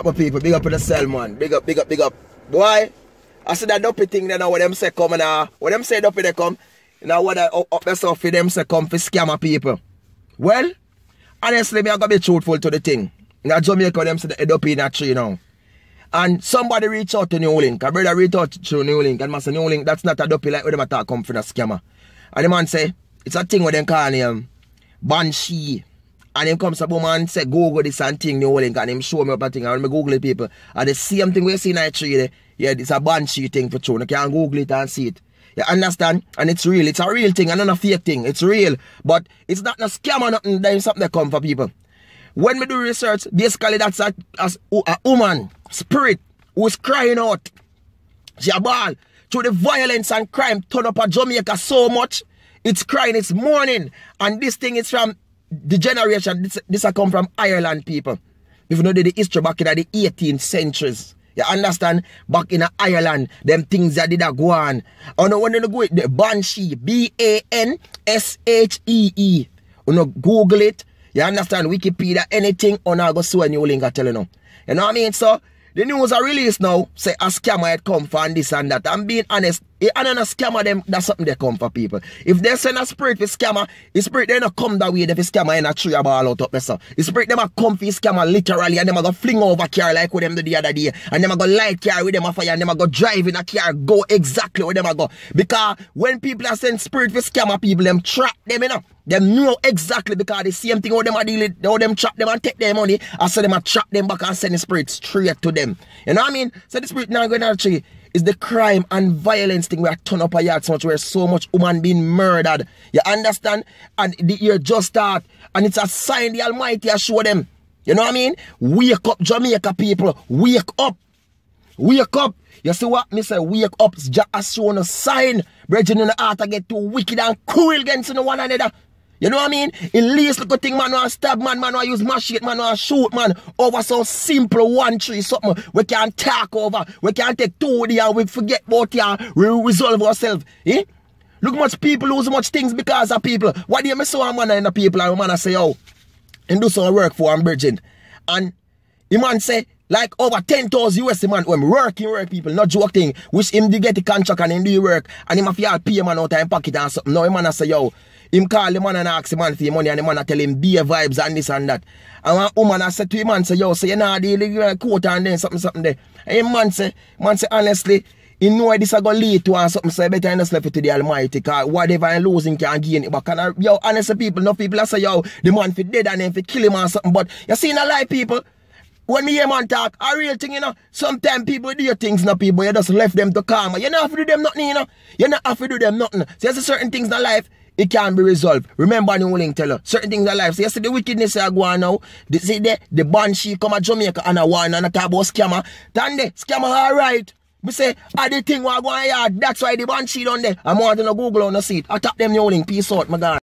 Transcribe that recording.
up my people. Big up in the cell, man. Big up, big up, big up. Boy, I said that dopey thing now. what them say come now. Uh, what them say dopey they come. Now what I up myself for them say come for scammer people. Well, honestly, me I gotta be truthful to the thing. You me, Jamaica them say the dopey in a tree now. And somebody reach out to New Link. A brother reach out to New Link. And man say, New Link, that's not a dopey like What them attack come for the scammer. And the man say, it's a thing where them call him um, Banshee. And him comes up, woman, say, Google this and thing, New Link, and him show me up a thing. And when me Google it, people, and the same thing we see in that tree there, yeah, it's a banshee thing for true. You can Google it and see it. You understand? And it's real. It's a real thing and not a fake thing. It's real. But it's not a scam or nothing. There's something that come for people. When we do research, basically that's a, a, a woman, spirit, who's crying out. Jabal Through the violence and crime turn up at Jamaica so much. It's crying, it's mourning. And this thing is from the generation, this, this I come from Ireland, people. If you know the history back in the 18th centuries. You understand? Back in Ireland, them things that did a go on. Oh no, when you go the Banshee, B-A-N-S-H-E-E. You know, Google it. You understand? Wikipedia, anything on oh, I go see a new link I tell you now. You know what I mean? So the news are released now. Say a scammer had come from this and that. I'm being honest, Eh, and then a scammer them, that's something they come for people. If they send a spirit for scammer, the spirit they not come that way, they a scammer in a tree a ball out of mess up. spirit them a come for scammer literally and them a go fling over car like with them the other day. And them a go light car with them a fire and them a go drive in a car, go exactly where them a go. Because when people are send spirit for scammer people, them trap them, you know. Them know exactly because the same thing how them a deal it, how them trap them and take their money, I said them a trap them back and send the spirit straight to them. You know what I mean? So the spirit now going to the tree is the crime and violence thing we are turning up a yard so much where so much woman being murdered. You understand? And the year just start and it's a sign the Almighty has show them. You know what I mean? Wake up, Jamaica people. Wake up. Wake up. You see what me say? Wake up. Just on a sign. Brethren in the heart I get too wicked and cruel against one another. You know what I mean? At least little thing, man, I stab, man, man, I use machete, man, I shoot, man, over some simple one tree, something we can talk over. We can take two day we forget about ya. We resolve ourselves. Eh? Look much people lose much things because of people. Why do you miss one man and the people and man I say, oh, and do some work for I'm virgin. And the man say, like over 10,000 US man when working work people, not joke thing, which him do get the contract and him do work and him have to pay man out of pocket and something. Now him man I say, yo, him call the man and ask the man for your money and the man a tell him beer vibes and this and that. And one woman I said to him man say, yo, say you know the with coat and then something something there. And him man say, man say honestly, you know this a go lead to and something so better just left it to the Almighty cause whatever I am losing can gain it But can I, yo, honestly people, no people I say yo, the man for dead and then for kill him or something. But you see in a lie people when me hear man talk, a real thing, you know. Sometimes people do your things, no people. You just left them to karma. You not have to do them nothing, you know. You not have to do them nothing. So there's certain things in life it can not be resolved. Remember New Link tell her. Certain things are life. So you see the wickedness I go now. They see the, the banshee come at Jamaica and a one and a talk about scammer. Tande, scammer alright. We say, ah, the thing we go going here. That's why the banshee done there. I'm wanting to Google on the seat. I tap them New Link. Peace out, my God.